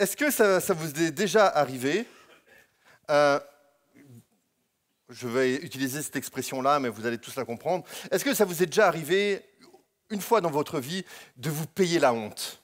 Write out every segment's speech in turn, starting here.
Est-ce que ça, vous est déjà arrivé euh, Je vais utiliser cette expression-là, mais vous allez tous la comprendre. Est-ce que ça vous est déjà arrivé, une fois dans votre vie, de vous payer la honte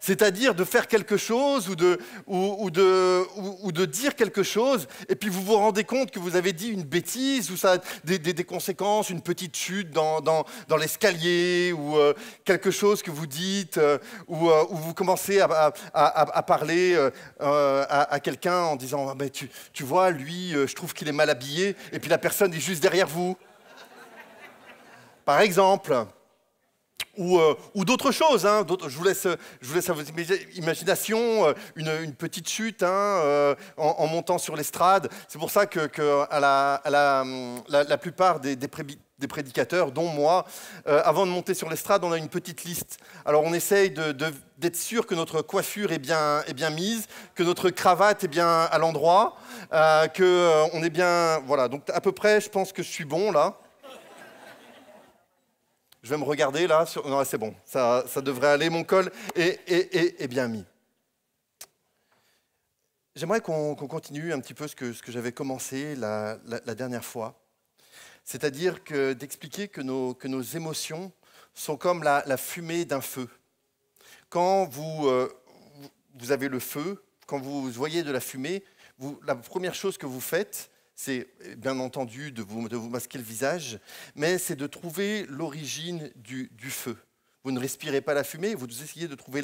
c'est-à-dire de faire quelque chose ou de, ou, de, dire quelque chose, et puis vous vous rendez compte que vous avez dit une bêtise, ou ça a des, conséquences, une petite chute dans, l'escalier, ou euh, quelque chose que vous dites, euh, euh, ou, vous commencez à, parler à, quelqu'un en disant ah, tu, tu, vois, lui, je trouve qu'il est mal habillé, et puis la personne est juste derrière vous. Par exemple ou, euh, ou d'autres choses. Hein. je, vous laisse, je vous à votre imagination, euh, une, petite chute hein, euh, en, montant sur l'estrade. C'est pour ça que, à la, hum, plupart des, prédicateurs, dont moi, avant de monter sur l'estrade, on a une petite liste. Alors on essaye de, d'être sûr que notre coiffure est bien, est bien mise, que notre cravate est bien à l'endroit, qu'on est bien... Voilà, donc à peu près, je pense que je suis bon là. Je vais me regarder là. Non, c'est bon. Ça, devrait aller. Mon col est, bien mis. J'aimerais qu'on continue un petit peu ce que, ce que j'avais commencé la, dernière fois. C'est-à-dire que d'expliquer que nos, que nos, émotions sont comme la, fumée d'un feu. Quand euh, vous, vous avez le feu, quand vous voyez de la fumée, vous, la première chose que vous faites, c'est euh, bien entendu de vous, masquer le visage, mais c'est de trouver l'origine du, feu. Vous ne respirez pas la fumée, vous essayez de trouver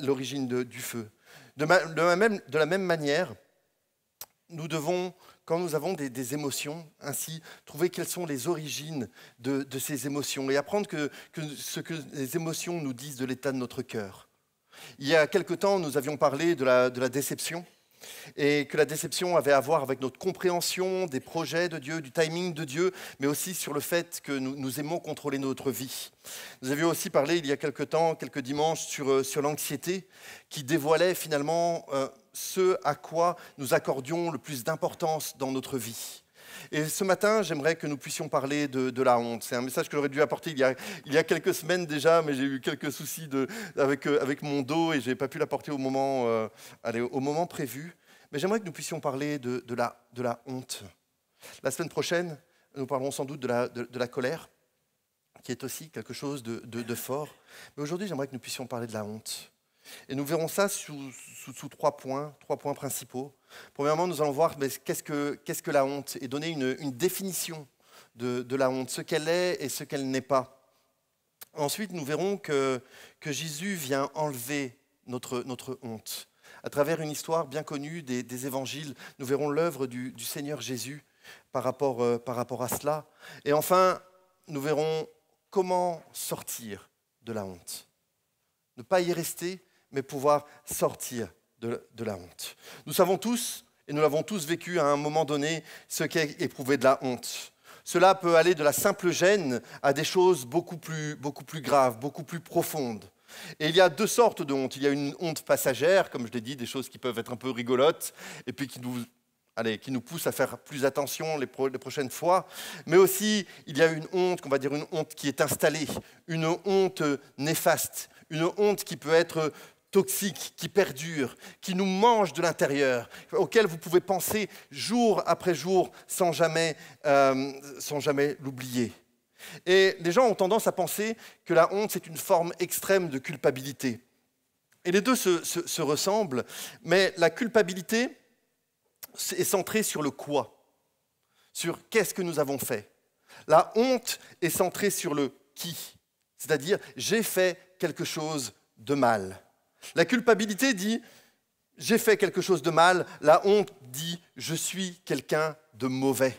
l'origine du feu. De, la même, manière, nous devons, quand nous avons des, émotions, ainsi trouver quelles sont les origines de, ces émotions et apprendre que, ce que les émotions nous disent de l'état de notre cœur. Il y a quelque temps, nous avions parlé de la déception et que la déception avait à voir avec notre compréhension des projets de Dieu, du timing de Dieu, mais aussi sur le fait que nous, aimons contrôler notre vie. Nous avions aussi parlé il y a quelques temps, quelques dimanches, euh, sur, l'anxiété qui dévoilait finalement euh, ce à quoi nous accordions le plus d'importance dans notre vie. Et ce matin, j'aimerais que nous puissions parler de, la honte. C'est un message que j'aurais dû apporter il y, a, quelques semaines déjà, mais j'ai eu quelques soucis euh, avec, mon dos et je n'ai pas pu l'apporter euh, au, moment, prévu. Mais j'aimerais que nous puissions parler de, la, honte. La semaine prochaine, nous parlerons sans doute de la, colère, qui est aussi quelque chose de, de fort. Mais aujourd'hui, j'aimerais que nous puissions parler de la honte. Et nous verrons ça sous, trois points, trois points principaux. Premièrement, nous allons voir qu'est-ce que, la honte et donner une, définition de, la honte, ce qu'elle est et ce qu'elle n'est pas. Ensuite, nous verrons que, Jésus vient enlever notre, honte. À travers une histoire bien connue des, évangiles, nous verrons l'œuvre du, Seigneur Jésus euh, par rapport à cela. Et enfin, nous verrons comment sortir de la honte. Ne pas y rester, mais pouvoir sortir de, la honte. Nous savons tous, et nous l'avons tous vécu à un moment donné, ce qu'est éprouver de la honte. Cela peut aller de la simple gêne à des choses beaucoup plus, beaucoup plus graves, beaucoup plus profondes. Et il y a deux sortes de honte. Il y a une honte passagère, comme je l'ai dit, des choses qui peuvent être un peu rigolotes et puis qui nous, allez, qui nous poussent à faire plus attention les, les prochaines fois. Mais aussi, il y a une honte, qu'on va dire une honte qui est installée, une honte néfaste, une honte qui peut être toxiques qui perdurent, qui nous mangent de l'intérieur, auxquels vous pouvez penser jour après jour sans jamais, euh, jamais l'oublier. Et les gens ont tendance à penser que la honte, c'est une forme extrême de culpabilité. Et les deux se, se, se ressemblent, mais la culpabilité est centrée sur le quoi, sur qu'est-ce que nous avons fait. La honte est centrée sur le qui, c'est-à-dire j'ai fait quelque chose de mal. La culpabilité dit j'ai fait quelque chose de mal. La honte dit je suis quelqu'un de mauvais.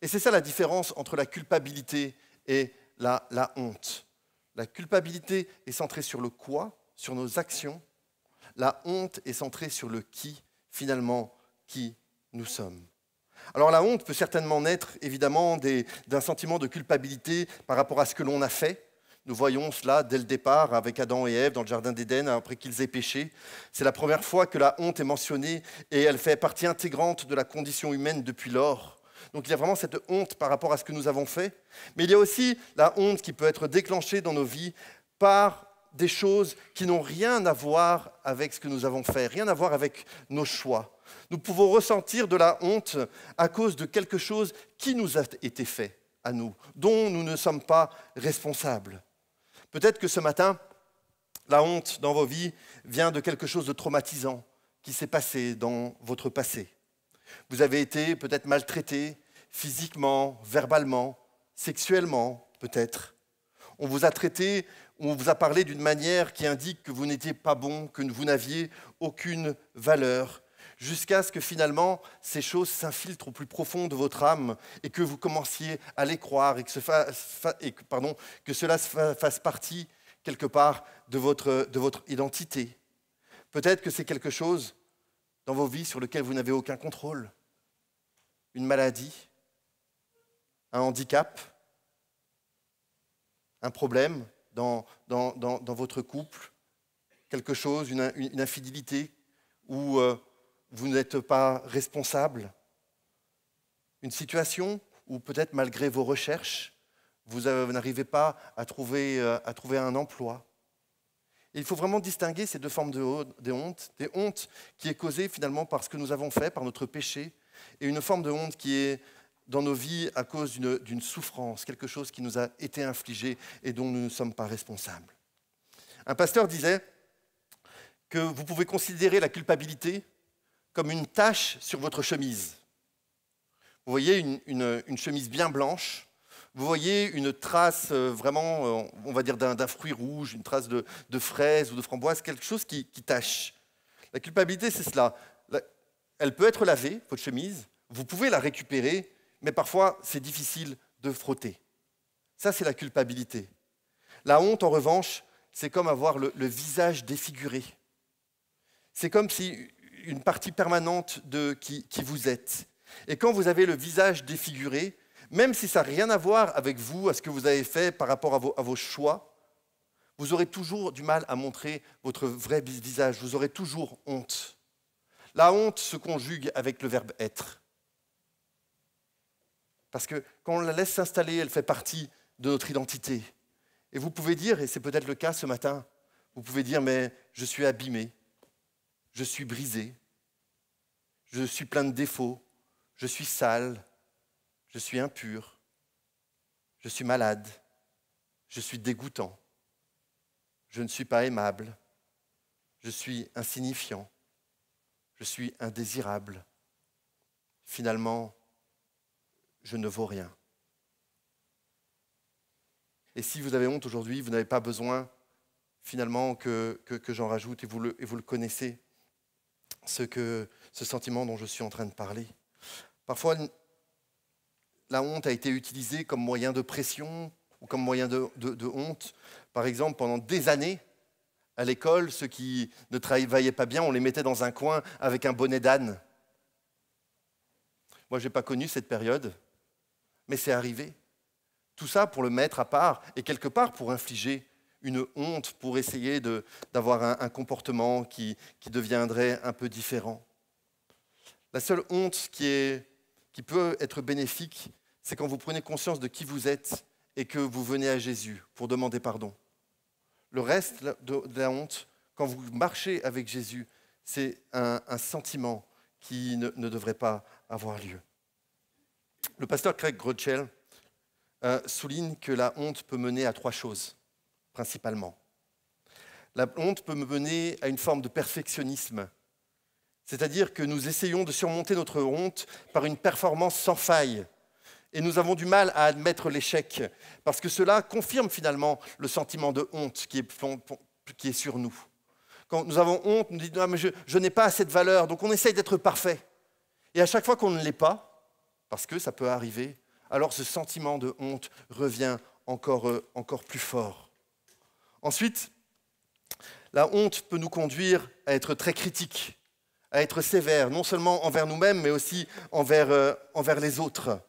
Et c'est ça la différence entre la culpabilité et la, honte. La culpabilité est centrée sur le quoi, sur nos actions. La honte est centrée sur le qui, finalement, qui nous sommes. Alors la honte peut certainement naître évidemment d'un sentiment de culpabilité par rapport à ce que l'on a fait, nous voyons cela dès le départ avec Adam et Ève dans le Jardin d'Éden, après qu'ils aient péché. C'est la première fois que la honte est mentionnée et elle fait partie intégrante de la condition humaine depuis lors. Donc il y a vraiment cette honte par rapport à ce que nous avons fait. Mais il y a aussi la honte qui peut être déclenchée dans nos vies par des choses qui n'ont rien à voir avec ce que nous avons fait, rien à voir avec nos choix. Nous pouvons ressentir de la honte à cause de quelque chose qui nous a été fait à nous, dont nous ne sommes pas responsables. Peut-être que ce matin, la honte dans vos vies vient de quelque chose de traumatisant qui s'est passé dans votre passé. Vous avez été peut-être maltraité physiquement, verbalement, sexuellement peut-être. On vous a traité, on vous a parlé d'une manière qui indique que vous n'étiez pas bon, que vous n'aviez aucune valeur, jusqu'à ce que finalement ces choses s'infiltrent au plus profond de votre âme et que vous commenciez à les croire et que, et pardon, que cela fasse partie quelque part de votre, de votre identité. Peut-être que c'est quelque chose dans vos vies sur lequel vous n'avez aucun contrôle. Une maladie, un handicap, un problème dans, dans, votre couple, quelque chose, une, infidélité ou, euh, vous n'êtes pas responsable. Une situation où peut-être malgré vos recherches, vous n'arrivez pas euh, à trouver, un emploi. il faut vraiment distinguer ces deux formes de honte, des hontes qui est causée finalement par ce que nous avons fait, par notre péché, et une forme de honte qui est dans nos vies à cause d'une souffrance, quelque chose qui nous a été infligé et dont nous ne sommes pas responsables. Un pasteur disait que vous pouvez considérer la culpabilité comme une tache sur votre chemise. Vous voyez une, chemise bien blanche, vous voyez une trace euh, vraiment, euh, on va dire, d'un fruit rouge, une trace de, fraise ou de framboise, quelque chose qui, tâche. tache. La culpabilité, c'est cela. elle peut être lavée, votre chemise, vous pouvez la récupérer, mais parfois c'est difficile de frotter. Ça, c'est la culpabilité. La honte, en revanche, c'est comme avoir le visage défiguré. C'est comme si une partie permanente de qui, vous êtes. Et quand vous avez le visage défiguré, même si ça n'a rien à voir avec vous, à ce que vous avez fait par rapport à vos, à vos, choix, vous aurez toujours du mal à montrer votre vrai visage, vous aurez toujours honte. La honte se conjugue avec le verbe être. Parce que quand on la laisse s'installer, elle fait partie de notre identité. Et vous pouvez dire, et c'est peut-être le cas ce matin, vous pouvez dire, mais je suis abîmé, je suis brisé, je suis plein de défauts, je suis sale, je suis impur, je suis malade, je suis dégoûtant, je ne suis pas aimable, je suis insignifiant, je suis indésirable. Finalement, je ne vaux rien. Et si vous avez honte aujourd'hui, vous n'avez pas besoin finalement que, que, j'en rajoute et vous, et vous le connaissez ce, que, ce sentiment dont je suis en train de parler. Parfois, la honte a été utilisée comme moyen de pression ou comme moyen de, de honte. Par exemple, pendant des années, à l'école, ceux qui ne travaillaient pas bien, on les mettait dans un coin avec un bonnet d'âne. Moi, je n'ai pas connu cette période, mais c'est arrivé. Tout ça pour le mettre à part et quelque part pour infliger une honte pour essayer d'avoir un, comportement qui, deviendrait un peu différent. La seule honte qui, peut être bénéfique, c'est quand vous prenez conscience de qui vous êtes et que vous venez à Jésus pour demander pardon. Le reste de, la honte, quand vous marchez avec Jésus, c'est un, sentiment qui ne, devrait pas avoir lieu. Le pasteur Craig Groeschel euh, souligne que la honte peut mener à trois choses principalement. La honte peut me mener à une forme de perfectionnisme, c'est-à-dire que nous essayons de surmonter notre honte par une performance sans faille, et nous avons du mal à admettre l'échec, parce que cela confirme finalement le sentiment de honte qui est, sur nous. Quand nous avons honte, nous disons, ah, je, n'ai pas assez de valeur, donc on essaye d'être parfait. Et à chaque fois qu'on ne l'est pas, parce que ça peut arriver, alors ce sentiment de honte revient encore, euh, encore plus fort. Ensuite, la honte peut nous conduire à être très critiques, à être sévères, non seulement envers nous-mêmes, mais aussi envers, euh, les autres.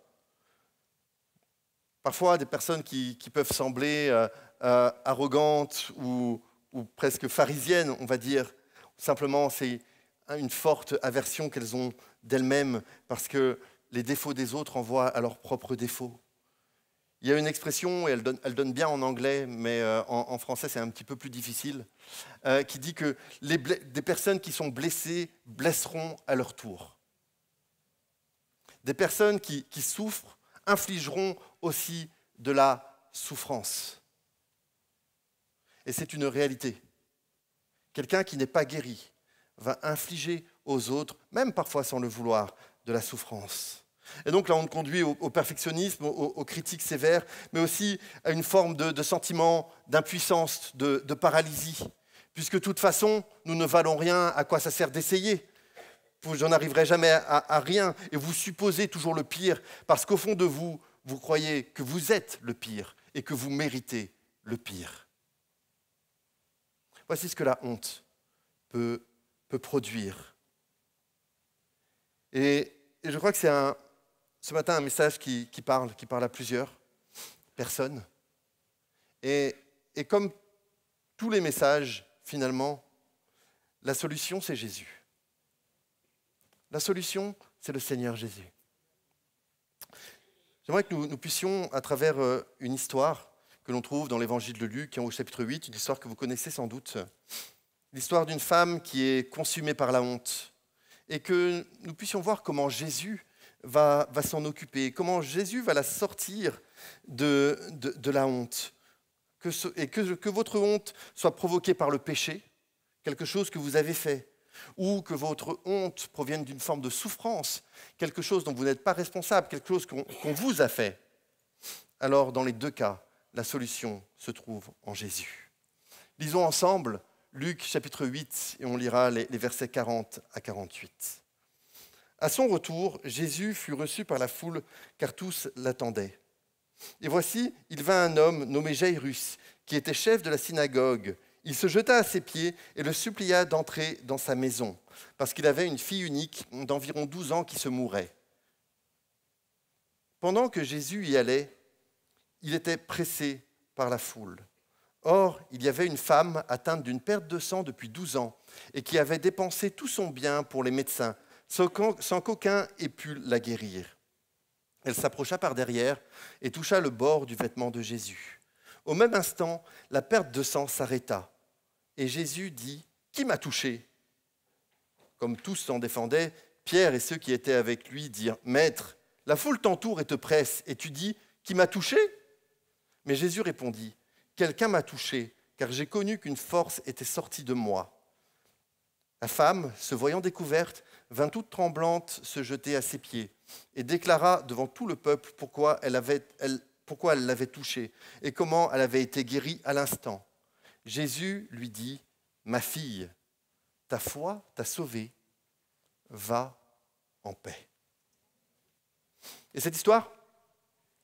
Parfois, des personnes qui, peuvent sembler euh, euh, arrogantes ou, ou, presque pharisiennes, on va dire, simplement c'est une forte aversion qu'elles ont d'elles-mêmes parce que les défauts des autres envoient à leurs propres défauts. Il y a une expression, et elle donne, bien en anglais, mais euh, en, français c'est un petit peu plus difficile, euh, qui dit que des personnes qui sont blessées blesseront à leur tour. Des personnes qui souffrent infligeront aussi de la souffrance. Et c'est une réalité. Quelqu'un qui n'est pas guéri va infliger aux autres, même parfois sans le vouloir, de la souffrance. Et donc là, on conduit au, perfectionnisme, aux, critiques sévères, mais aussi à une forme de, sentiment d'impuissance, de, paralysie, puisque de toute façon, nous ne valons rien, à quoi ça sert d'essayer J'en arriverai jamais à, rien, et vous supposez toujours le pire, parce qu'au fond de vous, vous croyez que vous êtes le pire et que vous méritez le pire. Voici ce que la honte peut, peut produire. et je crois que c'est un, ce matin un message qui, parle, qui parle à plusieurs personnes. Et, comme tous les messages, finalement, la solution, c'est Jésus. La solution, c'est le Seigneur Jésus. J'aimerais que nous, nous, puissions, à travers euh, une histoire que l'on trouve dans l'évangile de Luc, au chapitre 8, une histoire que vous connaissez sans doute, l'histoire d'une femme qui est consumée par la honte, et que nous puissions voir comment Jésus va, s'en occuper, comment Jésus va la sortir de, de, la honte. et que, votre honte soit provoquée par le péché, quelque chose que vous avez fait, ou que votre honte provienne d'une forme de souffrance, quelque chose dont vous n'êtes pas responsable, quelque chose qu'on vous a fait, alors dans les deux cas, la solution se trouve en Jésus. Lisons ensemble Luc chapitre 8 et on lira les versets 40 à 48. À son retour, Jésus fut reçu par la foule, car tous l'attendaient. Et voici, il vint un homme nommé Jairus, qui était chef de la synagogue. Il se jeta à ses pieds et le supplia d'entrer dans sa maison, parce qu'il avait une fille unique d'environ douze ans qui se mourait. Pendant que Jésus y allait, il était pressé par la foule. Or, il y avait une femme atteinte d'une perte de sang depuis douze ans et qui avait dépensé tout son bien pour les médecins sans qu'aucun ait pu la guérir. Elle s'approcha par derrière et toucha le bord du vêtement de Jésus. Au même instant, la perte de sang s'arrêta. Et Jésus dit, Qui m'a touché Comme tous s'en défendaient, Pierre et ceux qui étaient avec lui dirent, Maître, la foule t'entoure et te presse, et tu dis, Qui m'a touché Mais Jésus répondit, Quelqu'un m'a touché, car j'ai connu qu'une force était sortie de moi. La femme, se voyant découverte, vint toute tremblante se jeter à ses pieds et déclara devant tout le peuple pourquoi elle l'avait elle, touché et comment elle avait été guérie à l'instant. Jésus lui dit, Ma fille, ta foi t'a sauvée, va en paix. Et cette histoire,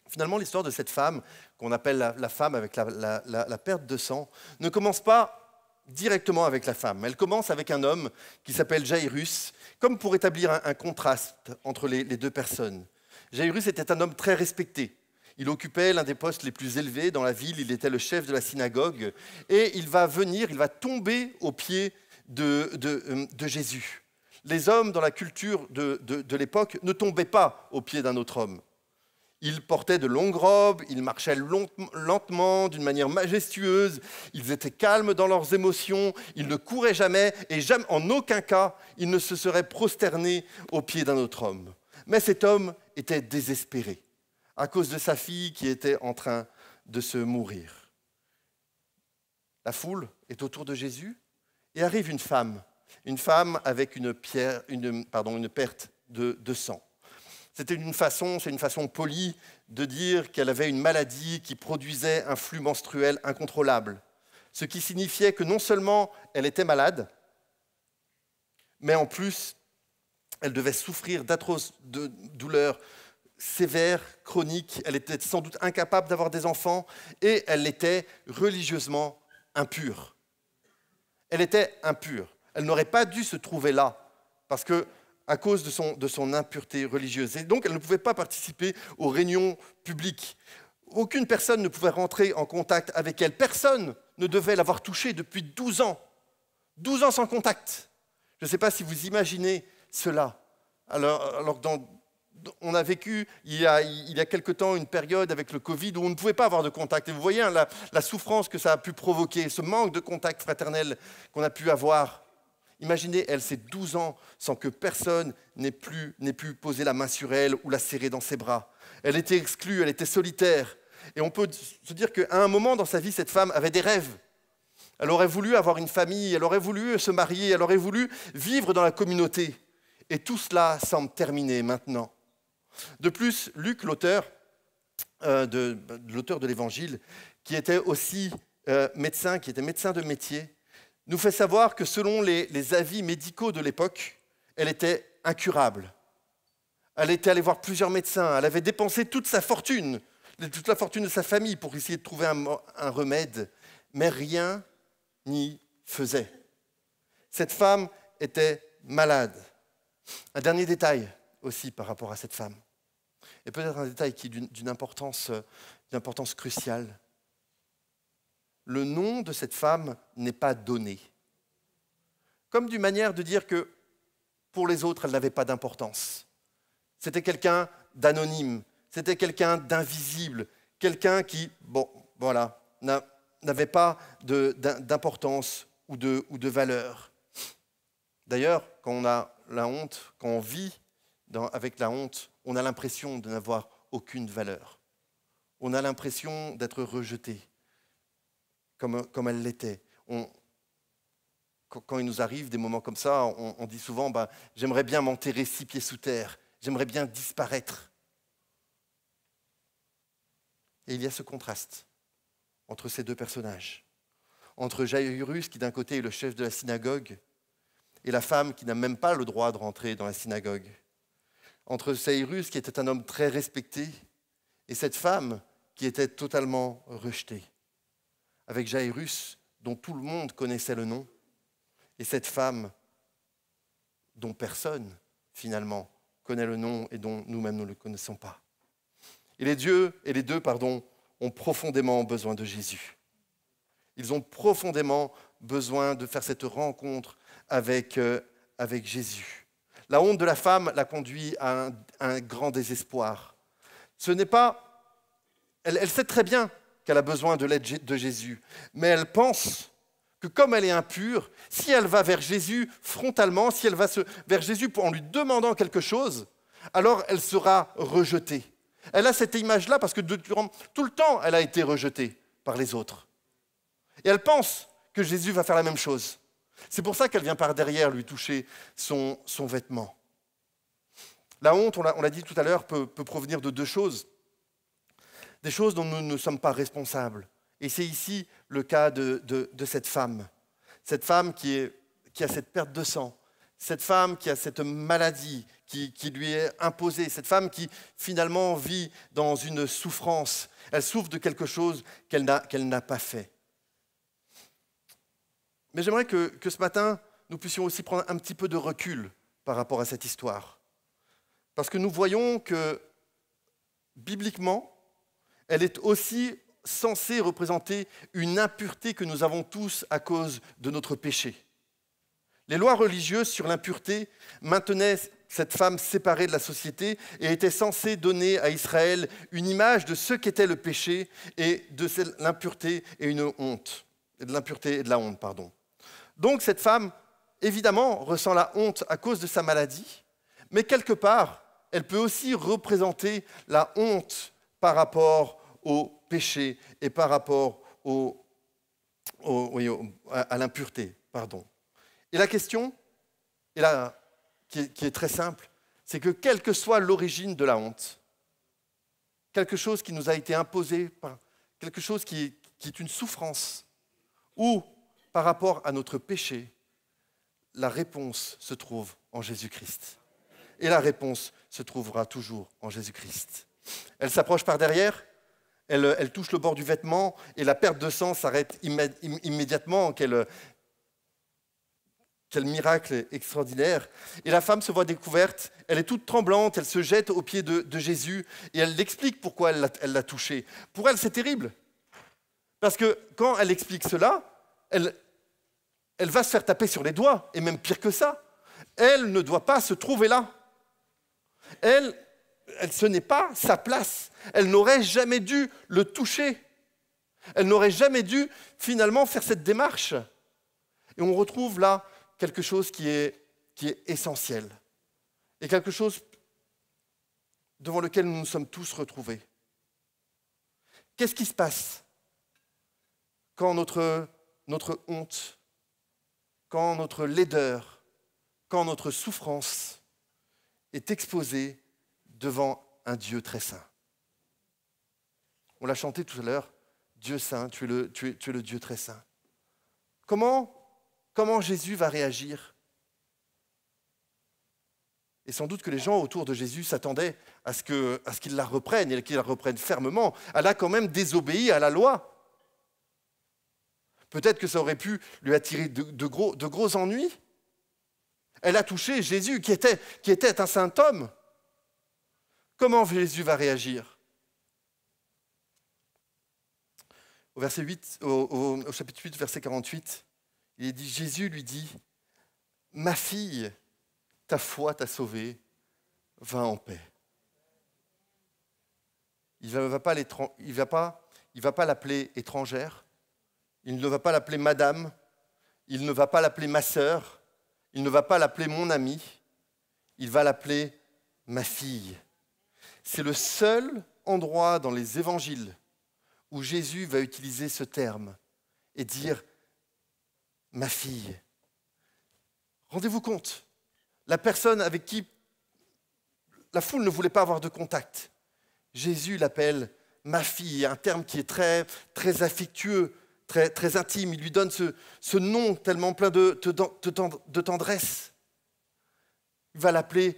finalement l'histoire de cette femme, qu'on appelle la, femme avec la perte de sang, ne commence pas directement avec la femme. Elle commence avec un homme qui s'appelle Jairus, comme pour établir un, contraste entre les, deux personnes. Jairus était un homme très respecté. Il occupait l'un des postes les plus élevés dans la ville, il était le chef de la synagogue, et il va venir, il va tomber aux pieds de, euh, Jésus. Les hommes dans la culture de, de l'époque ne tombaient pas aux pieds d'un autre homme. Ils portaient de longues robes, ils marchaient lentement, d'une manière majestueuse, ils étaient calmes dans leurs émotions, ils ne couraient jamais et jamais, en aucun cas ils ne se seraient prosternés aux pieds d'un autre homme. Mais cet homme était désespéré à cause de sa fille qui était en train de se mourir. La foule est autour de Jésus et arrive une femme, une femme avec une, pierre, une, perte de sang. C'était une façon, c'est une façon polie de dire qu'elle avait une maladie qui produisait un flux menstruel incontrôlable. Ce qui signifiait que non seulement elle était malade, mais en plus, elle devait souffrir d'atroces de douleurs sévères, chroniques, elle était sans doute incapable d'avoir des enfants, et elle était religieusement impure. Elle était impure. Elle n'aurait pas dû se trouver là, parce que à cause de son, impureté religieuse. Et donc, elle ne pouvait pas participer aux réunions publiques. Aucune personne ne pouvait rentrer en contact avec elle. Personne ne devait l'avoir touchée depuis 12 ans. 12 ans sans contact. Je ne sais pas si vous imaginez cela. Alors, on a vécu il y a, il quelque temps une période avec le Covid où on ne pouvait pas avoir de contact. Et vous voyez hein, la souffrance que ça a pu provoquer, ce manque de contact fraternel qu'on a pu avoir. Imaginez, elle, ses 12 ans sans que personne n'ait pu, pu poser la main sur elle ou la serrer dans ses bras. Elle était exclue, elle était solitaire. Et on peut se dire qu'à un moment dans sa vie, cette femme avait des rêves. Elle aurait voulu avoir une famille, elle aurait voulu se marier, elle aurait voulu vivre dans la communauté. Et tout cela semble terminé maintenant. De plus, Luc, l'auteur euh, de, l'Évangile, qui était aussi euh, médecin, qui était médecin de métier, nous fait savoir que selon les, avis médicaux de l'époque, elle était incurable. Elle était allée voir plusieurs médecins, elle avait dépensé toute sa fortune, toute la fortune de sa famille pour essayer de trouver un, remède, mais rien n'y faisait. Cette femme était malade. Un dernier détail aussi par rapport à cette femme, et peut-être un détail qui euh, d'une importance cruciale le nom de cette femme n'est pas donné. Comme d'une manière de dire que pour les autres, elle n'avait pas d'importance. C'était quelqu'un d'anonyme, c'était quelqu'un d'invisible, quelqu'un qui, bon, voilà, n'avait pas d'importance ou de, valeur. D'ailleurs, quand on a la honte, quand on vit avec la honte, on a l'impression de n'avoir aucune valeur. On a l'impression d'être rejeté, comme, elle l'était. Quand il nous arrive des moments comme ça, on, dit souvent ben, J'aimerais bien m'enterrer six pieds sous terre, j'aimerais bien disparaître. Et il y a ce contraste entre ces deux personnages, entre Jairus, qui d'un côté est le chef de la synagogue, et la femme qui n'a même pas le droit de rentrer dans la synagogue, entre Jairus, qui était un homme très respecté, et cette femme qui était totalement rejetée avec Jairus, dont tout le monde connaissait le nom, et cette femme dont personne, finalement, connaît le nom et dont nous-mêmes ne le connaissons pas. Et les dieux, et les deux, pardon, ont profondément besoin de Jésus. Ils ont profondément besoin de faire cette rencontre avec, euh, avec Jésus. La honte de la femme la conduit à un, grand désespoir. Ce n'est pas. elle sait très bien qu'elle a besoin de l'aide de Jésus. Mais elle pense que comme elle est impure, si elle va vers Jésus frontalement, si elle va vers Jésus en lui demandant quelque chose, alors elle sera rejetée. Elle a cette image-là parce que tout le temps, elle a été rejetée par les autres. Et elle pense que Jésus va faire la même chose. C'est pour ça qu'elle vient par derrière lui toucher son, vêtement. La honte, on l'a dit tout à l'heure, peut provenir de deux choses des choses dont nous ne sommes pas responsables. Et c'est ici le cas de, cette femme, cette femme qui, est, qui a cette perte de sang, cette femme qui a cette maladie qui, lui est imposée, cette femme qui finalement vit dans une souffrance, elle souffre de quelque chose qu'elle n'a, pas fait. Mais j'aimerais que, que ce matin, nous puissions aussi prendre un petit peu de recul par rapport à cette histoire. Parce que nous voyons que, bibliquement, elle est aussi censée représenter une impureté que nous avons tous à cause de notre péché. Les lois religieuses sur l'impureté maintenaient cette femme séparée de la société et étaient censées donner à Israël une image de ce qu'était le péché et de l'impureté et une honte, de l'impureté et de la honte, pardon. Donc cette femme, évidemment, ressent la honte à cause de sa maladie, mais quelque part, elle peut aussi représenter la honte par rapport au péché et par rapport à, l'impureté. Pardon. Et la question, là, qui, est, très simple, c'est que quelle que soit l'origine de la honte, quelque chose qui nous a été imposé, quelque chose qui est une souffrance, ou par rapport à notre péché, la réponse se trouve en Jésus-Christ. Et la réponse se trouvera toujours en Jésus-Christ. Elle s'approche par derrière, elle, touche le bord du vêtement et la perte de sang s'arrête immédiatement. Quel, miracle extraordinaire. Et la femme se voit découverte, elle est toute tremblante, elle se jette aux pieds de, Jésus et elle l'explique pourquoi elle l'a touché. Pour elle, c'est terrible. Parce que quand elle explique cela, elle, elle va se faire taper sur les doigts, et même pire que ça. Elle ne doit pas se trouver là. Elle, ce n'est pas sa place. Elle n'aurait jamais dû le toucher. Elle n'aurait jamais dû finalement faire cette démarche. Et on retrouve là quelque chose qui est, essentiel et quelque chose devant lequel nous nous sommes tous retrouvés. Qu'est-ce qui se passe quand notre honte, quand notre laideur, quand notre souffrance est exposée devant un Dieu très saint. On l'a chanté tout à l'heure, Dieu saint, tu es, le, le Dieu très saint. Comment, comment Jésus va réagir Et sans doute que les gens autour de Jésus s'attendaient à ce qu'il la reprenne et qu'il la reprenne fermement. Elle a quand même désobéi à la loi. Peut-être que ça aurait pu lui attirer de, gros, ennuis. Elle a touché Jésus qui était, qui était un saint homme. Comment Jésus va réagir au, chapitre 8, verset 48, il est dit, Jésus lui dit, Ma fille, ta foi t'a sauvée, va en paix. Il ne va pas l'appeler étrangère, il ne va pas l'appeler madame, il ne va pas l'appeler ma sœur, il ne va pas l'appeler mon ami, il va l'appeler ma fille. C'est le seul endroit dans les évangiles où Jésus va utiliser ce terme et dire ma fille. Rendez-vous compte, la personne avec qui la foule ne voulait pas avoir de contact, Jésus l'appelle ma fille, un terme qui est très, très affectueux, très, intime. Il lui donne ce, nom tellement plein de tendresse. Il va l'appeler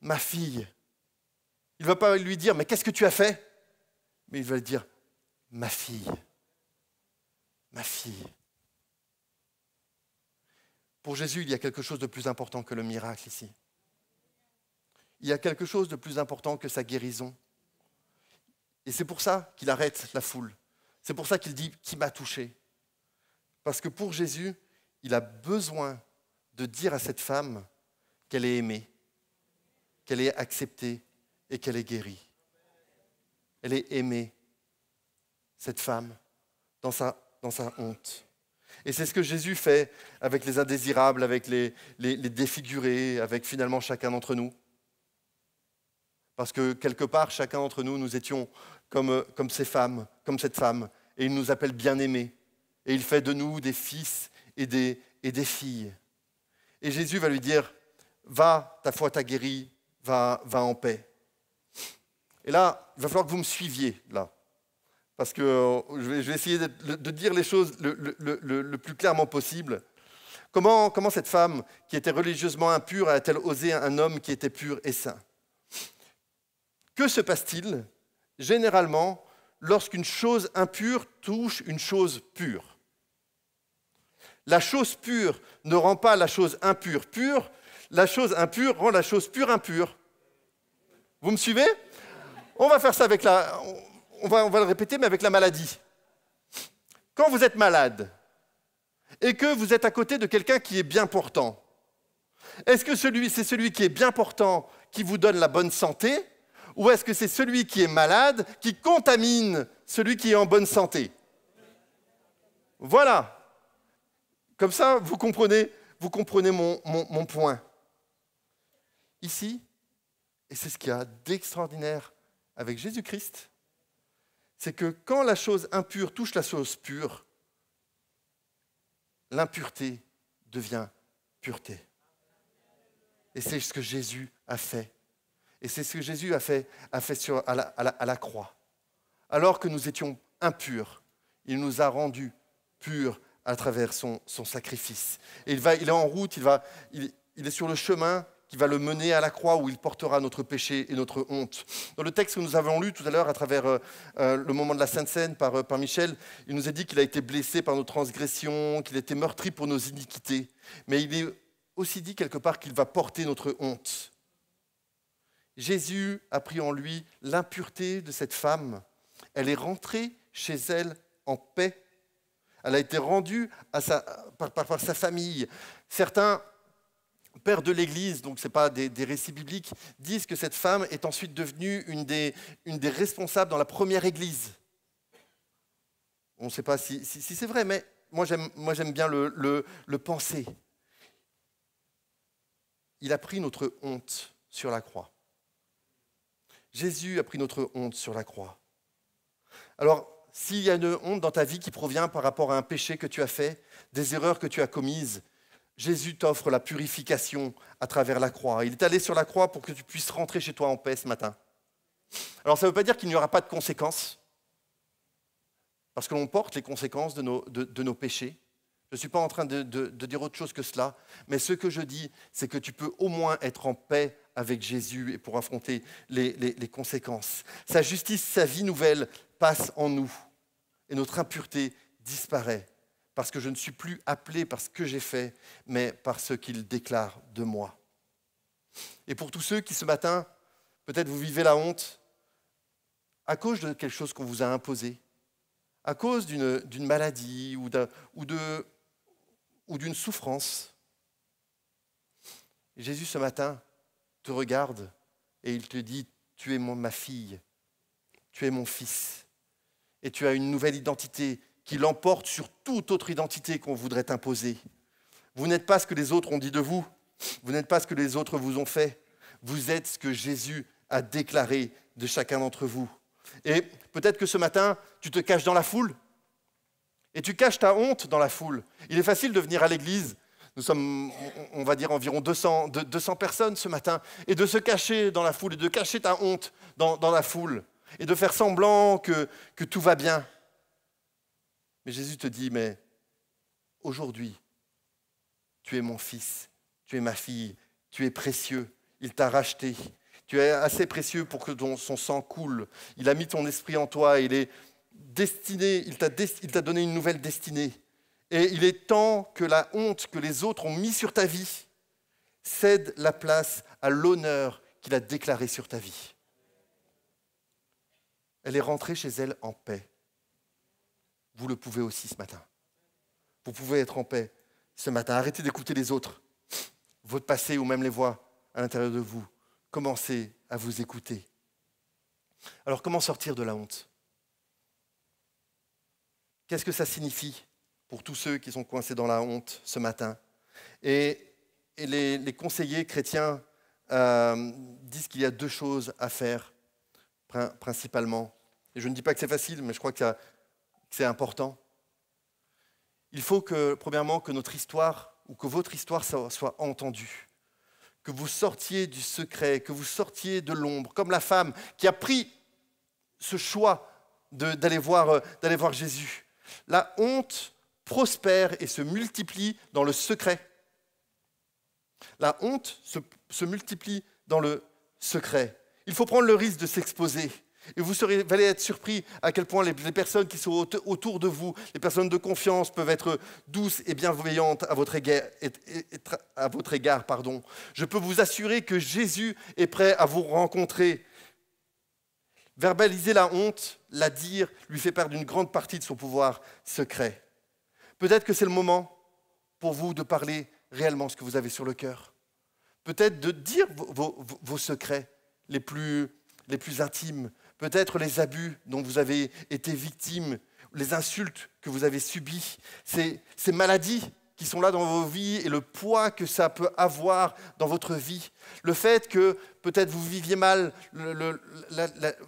ma fille. Il ne va pas lui dire, mais qu'est-ce que tu as fait Mais il va lui dire, ma fille, ma fille. Pour Jésus, il y a quelque chose de plus important que le miracle ici. Il y a quelque chose de plus important que sa guérison. Et c'est pour ça qu'il arrête la foule. C'est pour ça qu'il dit, qui m'a touché Parce que pour Jésus, il a besoin de dire à cette femme qu'elle est aimée, qu'elle est acceptée, et qu'elle est guérie. Elle est aimée, cette femme, dans sa, dans sa honte. Et c'est ce que Jésus fait avec les indésirables, avec les, les, défigurés, avec finalement chacun d'entre nous. Parce que quelque part, chacun d'entre nous, nous étions comme, comme ces femmes, comme cette femme, et il nous appelle bien-aimés. Et il fait de nous des fils et des, et des filles. Et Jésus va lui dire, va, ta foi t'a guérie, va, va en paix. Et là, il va falloir que vous me suiviez, là. Parce que euh, je vais, essayer de, dire les choses le, plus clairement possible. Comment, comment, cette femme qui était religieusement impure a-t-elle osé un homme qui était pur et saint Que se passe-t-il généralement lorsqu'une chose impure touche une chose pure La chose pure ne rend pas la chose impure pure, la chose impure rend la chose pure impure. Vous me suivez on va faire ça avec la... On va, le répéter, mais avec la maladie. Quand vous êtes malade et que vous êtes à côté de quelqu'un qui est bien portant, est-ce que celui, c'est celui qui est bien portant qui vous donne la bonne santé ou est-ce que c'est celui qui est malade qui contamine celui qui est en bonne santé Voilà. Comme ça, vous comprenez, vous comprenez mon, mon point. Ici, et c'est ce qu'il y a d'extraordinaire avec Jésus-Christ, c'est que quand la chose impure touche la chose pure, l'impureté devient pureté. Et c'est ce que Jésus a fait. Et c'est ce que Jésus a fait, à, la, croix. Alors que nous étions impurs, il nous a rendus purs à travers son, sacrifice. Et il, va, il est en route, il, va, il est sur le chemin qui va le mener à la croix où il portera notre péché et notre honte. Dans le texte que nous avons lu tout à l'heure à travers euh, euh, le moment de la Sainte Seine par, euh, Michel, il nous a dit qu'il a été blessé par nos transgressions, qu'il a été meurtri pour nos iniquités. Mais il est aussi dit quelque part qu'il va porter notre honte. Jésus a pris en lui l'impureté de cette femme. Elle est rentrée chez elle en paix. Elle a été rendue à par sa famille. Certains Père de l'Église, donc ce n'est pas des, récits bibliques, disent que cette femme est ensuite devenue une des, responsables dans la première Église. On ne sait pas si, c'est vrai, mais moi j'aime bien le penser. Il a pris notre honte sur la croix. Jésus a pris notre honte sur la croix. Alors, s'il y a une honte dans ta vie qui provient par rapport à un péché que tu as fait, des erreurs que tu as commises, Jésus t'offre la purification à travers la croix. Il est allé sur la croix pour que tu puisses rentrer chez toi en paix ce matin. Alors ça ne veut pas dire qu'il n'y aura pas de conséquences, parce que l'on porte les conséquences de nos, péchés. Je ne suis pas en train de, dire autre chose que cela, mais ce que je dis, c'est que tu peux au moins être en paix avec Jésus et pour affronter les conséquences. Sa justice, sa vie nouvelle passe en nous, et notre impureté disparaît parce que je ne suis plus appelé par ce que j'ai fait, mais par ce qu'il déclare de moi. Et pour tous ceux qui ce matin, peut-être vous vivez la honte à cause de quelque chose qu'on vous a imposé, à cause d'une maladie ou d'une ou souffrance, Jésus ce matin te regarde et il te dit, tu es mon, ma fille, tu es mon fils, et tu as une nouvelle identité qui l'emporte sur toute autre identité qu'on voudrait imposer. Vous n'êtes pas ce que les autres ont dit de vous, vous n'êtes pas ce que les autres vous ont fait, vous êtes ce que Jésus a déclaré de chacun d'entre vous. Et peut-être que ce matin, tu te caches dans la foule, et tu caches ta honte dans la foule. Il est facile de venir à l'église. Nous sommes, on va dire, environ 200, personnes ce matin, et de se cacher dans la foule, et de cacher ta honte dans, la foule, et de faire semblant que tout va bien. Mais Jésus te dit, mais aujourd'hui, tu es mon fils, tu es ma fille, tu es précieux, il t'a racheté, tu es assez précieux pour que son sang coule, il a mis ton esprit en toi, il est destiné, il t'a donné une nouvelle destinée. Et il est temps que la honte que les autres ont mis sur ta vie cède la place à l'honneur qu'il a déclaré sur ta vie. Elle est rentrée chez elle en paix vous le pouvez aussi ce matin. Vous pouvez être en paix ce matin. Arrêtez d'écouter les autres, votre passé ou même les voix à l'intérieur de vous. Commencez à vous écouter. Alors comment sortir de la honte Qu'est-ce que ça signifie pour tous ceux qui sont coincés dans la honte ce matin Et, les, conseillers chrétiens euh, disent qu'il y a deux choses à faire principalement. Et je ne dis pas que c'est facile, mais je crois que ça c'est important. Il faut que, premièrement, que notre histoire ou que votre histoire soit entendue, que vous sortiez du secret, que vous sortiez de l'ombre, comme la femme qui a pris ce choix d'aller voir, euh, voir Jésus. La honte prospère et se multiplie dans le secret. La honte se multiplie dans le secret. Il faut prendre le risque de s'exposer. Et vous, allez être surpris à quel point les, personnes qui sont autour de vous, les personnes de confiance, peuvent être douces et bienveillantes à votre égard. pardon. Je peux vous assurer que Jésus est prêt à vous rencontrer. Verbaliser la honte, la dire, lui fait perdre une grande partie de son pouvoir secret. Peut-être que c'est le moment pour vous de parler réellement ce que vous avez sur le cœur. Peut-être de dire vos, secrets les plus intimes, Peut-être les abus dont vous avez été victime, les insultes que vous avez subies, ces, maladies qui sont là dans vos vies et le poids que ça peut avoir dans votre vie. Le fait que peut-être vous viviez mal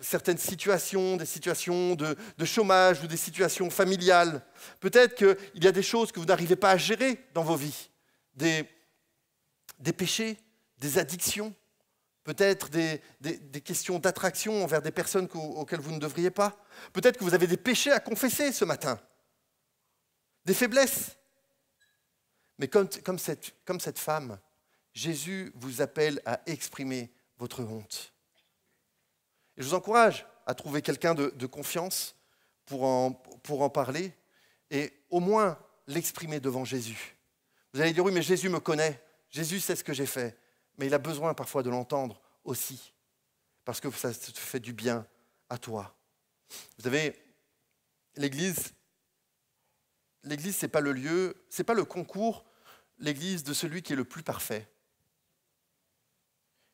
certaines situations, des situations de, chômage ou des situations familiales. Peut-être qu'il y a des choses que vous n'arrivez pas à gérer dans vos vies. des péchés, des addictions, peut-être des, questions d'attraction envers des personnes auxquelles vous ne devriez pas. Peut-être que vous avez des péchés à confesser ce matin, des faiblesses. Mais comme, cette, femme, Jésus vous appelle à exprimer votre honte. Et je vous encourage à trouver quelqu'un de, confiance pour pour en parler et au moins l'exprimer devant Jésus. Vous allez dire, oui, mais Jésus me connaît, Jésus sait ce que j'ai fait mais il a besoin parfois de l'entendre aussi, parce que ça te fait du bien à toi. Vous savez, l'Église, l'Église, c'est pas le lieu, c'est pas le concours, l'Église de celui qui est le plus parfait.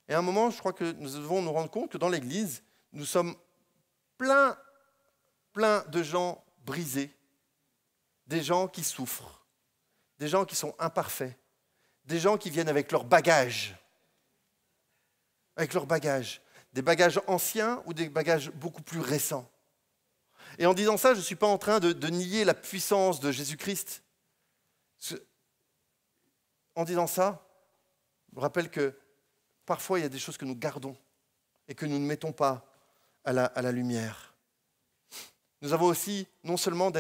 Et à un moment, je crois que nous devons nous rendre compte que dans l'Église, nous sommes plein, plein de gens brisés, des gens qui souffrent, des gens qui sont imparfaits, des gens qui viennent avec leur bagage, avec leurs bagages, des bagages anciens ou des bagages beaucoup plus récents. Et en disant ça, je ne suis pas en train de, nier la puissance de Jésus-Christ. En disant ça, je vous rappelle que parfois il y a des choses que nous gardons et que nous ne mettons pas à la, lumière. Nous avons aussi non seulement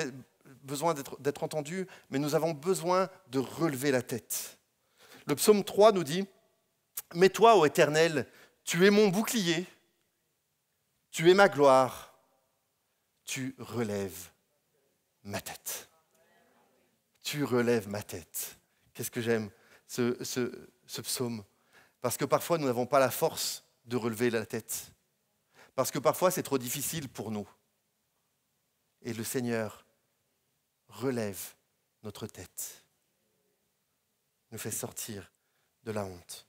besoin d'être entendus, mais nous avons besoin de relever la tête. Le psaume 3 nous dit, Mets-toi, ô Éternel, tu es mon bouclier, tu es ma gloire, tu relèves ma tête. Tu relèves ma tête. Qu'est-ce que j'aime ce, psaume Parce que parfois nous n'avons pas la force de relever la tête. Parce que parfois c'est trop difficile pour nous. Et le Seigneur relève notre tête, nous fait sortir de la honte.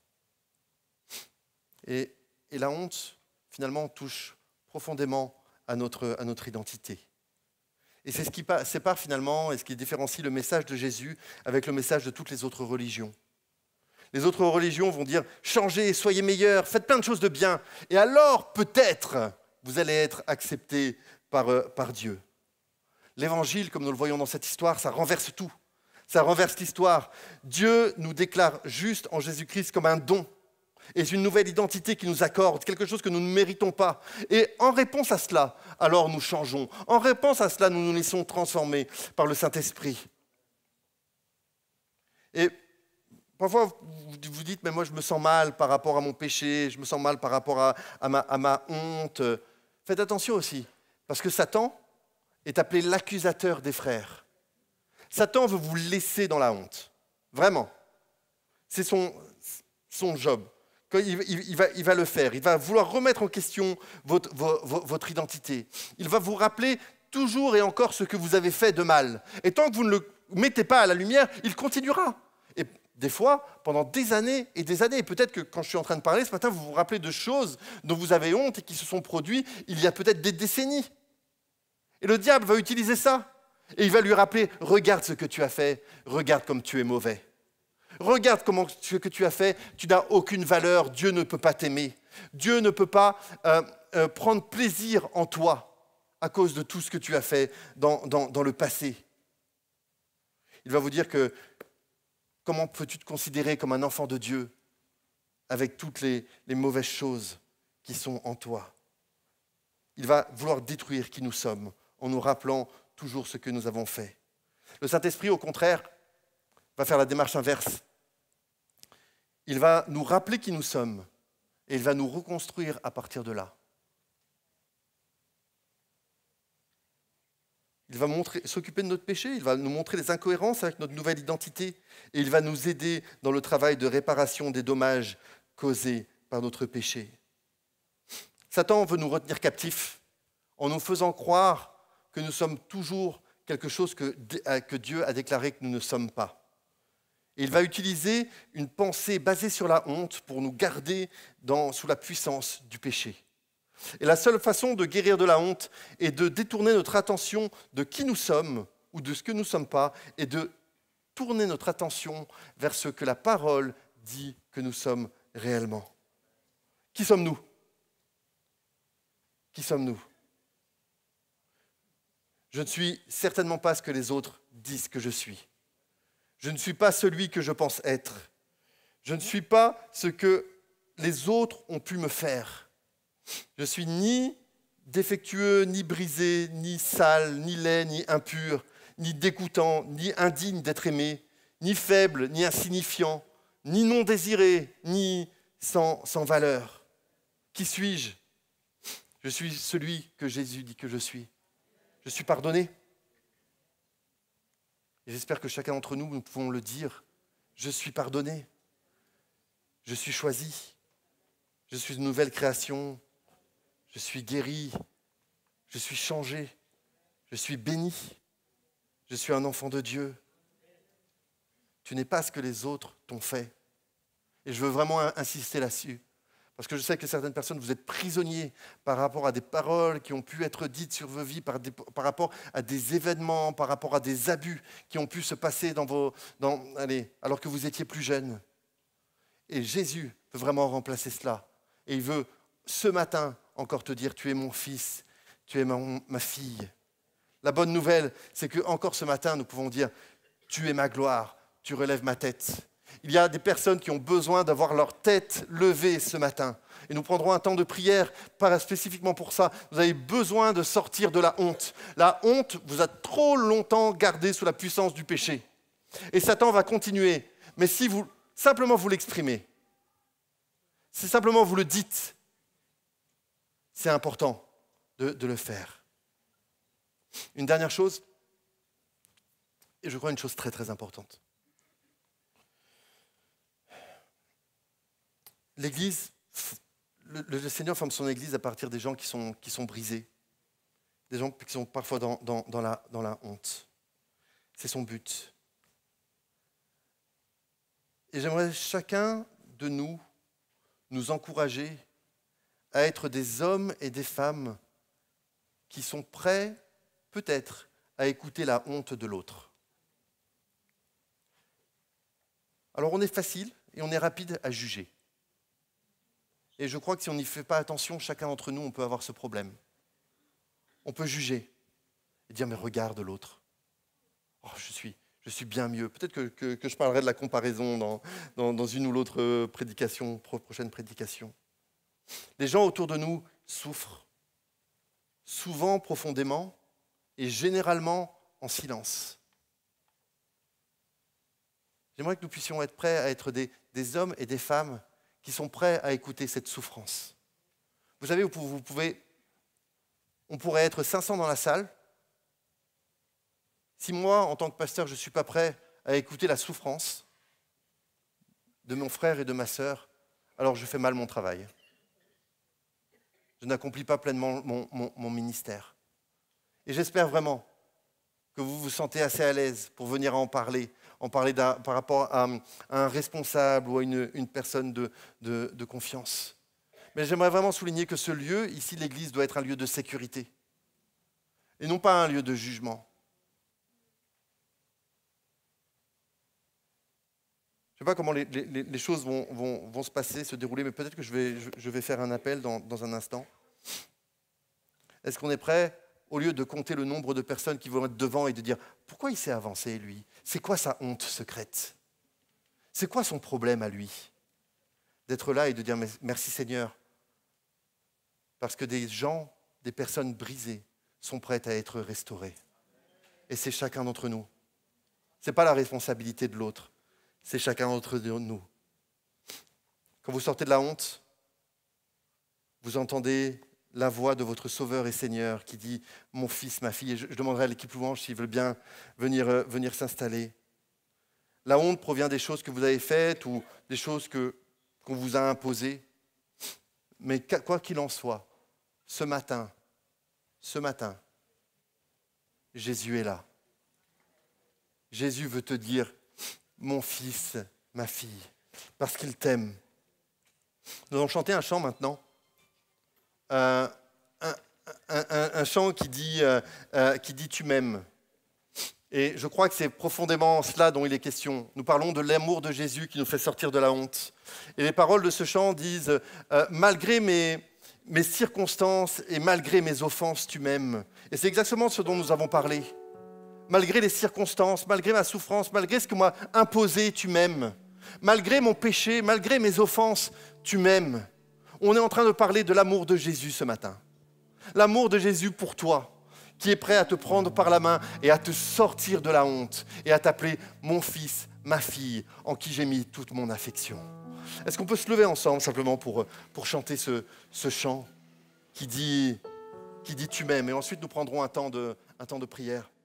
Et, la honte, finalement, touche profondément à notre, identité. Et c'est ce qui sépare finalement et ce qui différencie le message de Jésus avec le message de toutes les autres religions. Les autres religions vont dire changez, soyez meilleurs, faites plein de choses de bien, et alors peut-être vous allez être accepté par, euh, par Dieu. L'évangile, comme nous le voyons dans cette histoire, ça renverse tout. Ça renverse l'histoire. Dieu nous déclare juste en Jésus-Christ comme un don et une nouvelle identité qui nous accorde, quelque chose que nous ne méritons pas. Et en réponse à cela, alors nous changeons. En réponse à cela, nous nous laissons transformer par le Saint-Esprit. Et parfois, vous dites, mais moi je me sens mal par rapport à mon péché, je me sens mal par rapport à, ma, à ma honte. Faites attention aussi, parce que Satan est appelé l'accusateur des frères. Satan veut vous laisser dans la honte, vraiment. C'est son, son job il va, le faire. Il va vouloir remettre en question votre, votre identité. Il va vous rappeler toujours et encore ce que vous avez fait de mal. Et tant que vous ne le mettez pas à la lumière, il continuera. Et des fois, pendant des années et des années, et peut-être que quand je suis en train de parler ce matin, vous vous rappelez de choses dont vous avez honte et qui se sont produites il y a peut-être des décennies. Et le diable va utiliser ça. Et il va lui rappeler, regarde ce que tu as fait, regarde comme tu es mauvais. Regarde comment ce que tu as fait, tu n'as aucune valeur, Dieu ne peut pas t'aimer. Dieu ne peut pas euh, euh, prendre plaisir en toi à cause de tout ce que tu as fait dans, le passé. Il va vous dire que comment peux-tu te considérer comme un enfant de Dieu avec toutes les mauvaises choses qui sont en toi Il va vouloir détruire qui nous sommes en nous rappelant toujours ce que nous avons fait. Le Saint-Esprit, au contraire, va faire la démarche inverse. Il va nous rappeler qui nous sommes et il va nous reconstruire à partir de là. Il va s'occuper de notre péché, il va nous montrer les incohérences avec notre nouvelle identité et il va nous aider dans le travail de réparation des dommages causés par notre péché. Satan veut nous retenir captifs en nous faisant croire que nous sommes toujours quelque chose que, que Dieu a déclaré que nous ne sommes pas il va utiliser une pensée basée sur la honte pour nous garder dans, sous la puissance du péché. Et la seule façon de guérir de la honte est de détourner notre attention de qui nous sommes ou de ce que nous ne sommes pas et de tourner notre attention vers ce que la parole dit que nous sommes réellement. Qui sommes-nous Qui sommes-nous Je ne suis certainement pas ce que les autres disent que je suis. Je ne suis pas celui que je pense être. Je ne suis pas ce que les autres ont pu me faire. Je suis ni défectueux, ni brisé, ni sale, ni laid, ni impur, ni dégoûtant, ni indigne d'être aimé, ni faible, ni insignifiant, ni non désiré, ni sans valeur. Qui suis-je Je suis celui que Jésus dit que je suis. Je suis pardonné. Et j'espère que chacun d'entre nous, nous pouvons le dire. Je suis pardonné. Je suis choisi. Je suis une nouvelle création. Je suis guéri. Je suis changé. Je suis béni. Je suis un enfant de Dieu. Tu n'es pas ce que les autres t'ont fait. Et je veux vraiment insister là-dessus. Parce que je sais que certaines personnes, vous êtes prisonniers par rapport à des paroles qui ont pu être dites sur vos vies, par, rapport à des événements, par rapport à des abus qui ont pu se passer dans vos, alors que vous étiez plus jeune. Et Jésus veut vraiment remplacer cela. Et il veut ce matin encore te dire, tu es mon fils, tu es ma, ma fille. La bonne nouvelle, c'est que encore ce matin, nous pouvons dire, tu es ma gloire, tu relèves ma tête. Il y a des personnes qui ont besoin d'avoir leur tête levée ce matin. Et nous prendrons un temps de prière spécifiquement pour ça. Vous avez besoin de sortir de la honte. La honte vous a trop longtemps gardé sous la puissance du péché. Et Satan va continuer. Mais si vous simplement vous l'exprimez, si simplement vous le dites, c'est important de, de le faire. Une dernière chose, et je crois une chose très très importante. L'Église, le, Seigneur forme son Église à partir des gens qui sont, qui sont brisés, des gens qui sont parfois dans, dans, la, dans la honte. C'est son but. Et j'aimerais chacun de nous nous encourager à être des hommes et des femmes qui sont prêts, peut-être, à écouter la honte de l'autre. Alors on est facile et on est rapide à juger. Et je crois que si on n'y fait pas attention, chacun d'entre nous, on peut avoir ce problème. On peut juger et dire, mais regarde l'autre. Oh, je suis, je suis bien mieux. Peut-être que, je parlerai de la comparaison dans, une ou l'autre euh, prédication, prochaine prédication. Les gens autour de nous souffrent, souvent profondément et généralement en silence. J'aimerais que nous puissions être prêts à être des, des hommes et des femmes qui sont prêts à écouter cette souffrance. Vous savez, vous pouvez, on pourrait être 500 dans la salle. Si moi, en tant que pasteur, je ne suis pas prêt à écouter la souffrance de mon frère et de ma sœur, alors je fais mal mon travail. Je n'accomplis pas pleinement mon ministère. Et j'espère vraiment que vous vous sentez assez à l'aise pour venir en parler, en parler par rapport à, un responsable ou à une, personne de, confiance. Mais j'aimerais vraiment souligner que ce lieu, ici l'Église, doit être un lieu de sécurité et non pas un lieu de jugement. Je ne sais pas comment les, choses vont, se passer, se dérouler, mais peut-être que je vais, faire un appel dans, dans un instant. Est-ce qu'on est prêt au lieu de compter le nombre de personnes qui vont être devant et de dire pourquoi il s'est avancé, lui C'est quoi sa honte secrète C'est quoi son problème à lui D'être là et de dire merci Seigneur, parce que des gens, des personnes brisées sont prêtes à être restaurées. Et c'est chacun d'entre nous. Ce n'est pas la responsabilité de l'autre, c'est chacun d'entre nous. Quand vous sortez de la honte, vous entendez la voix de votre Sauveur et Seigneur qui dit Mon fils, ma fille. Et je, demanderai à l'équipe louange s'ils veulent bien venir, euh, venir s'installer. La honte provient des choses que vous avez faites ou des choses qu'on vous a imposées. Mais quoi qu'il en soit, ce matin, ce matin, Jésus est là. Jésus veut te dire, mon fils, ma fille, parce qu'il t'aime. Nous allons chanter un chant maintenant un, chant qui dit, euh, euh, qui dit Tu m'aimes. Et je crois que c'est profondément cela dont il est question. Nous parlons de l'amour de Jésus qui nous fait sortir de la honte. Et les paroles de ce chant disent, euh, malgré mes, mes, circonstances et malgré mes offenses, tu m'aimes. Et c'est exactement ce dont nous avons parlé. Malgré les circonstances, malgré ma souffrance, malgré ce que m'a imposé, tu m'aimes. Malgré mon péché, malgré mes offenses, tu m'aimes. On est en train de parler de l'amour de Jésus ce matin. L'amour de Jésus pour toi, qui est prêt à te prendre par la main et à te sortir de la honte et à t'appeler mon fils, ma fille, en qui j'ai mis toute mon affection. Est-ce qu'on peut se lever ensemble simplement pour, euh, chanter ce, chant qui dit, qui Tu m'aimes Et ensuite nous prendrons un temps de prière.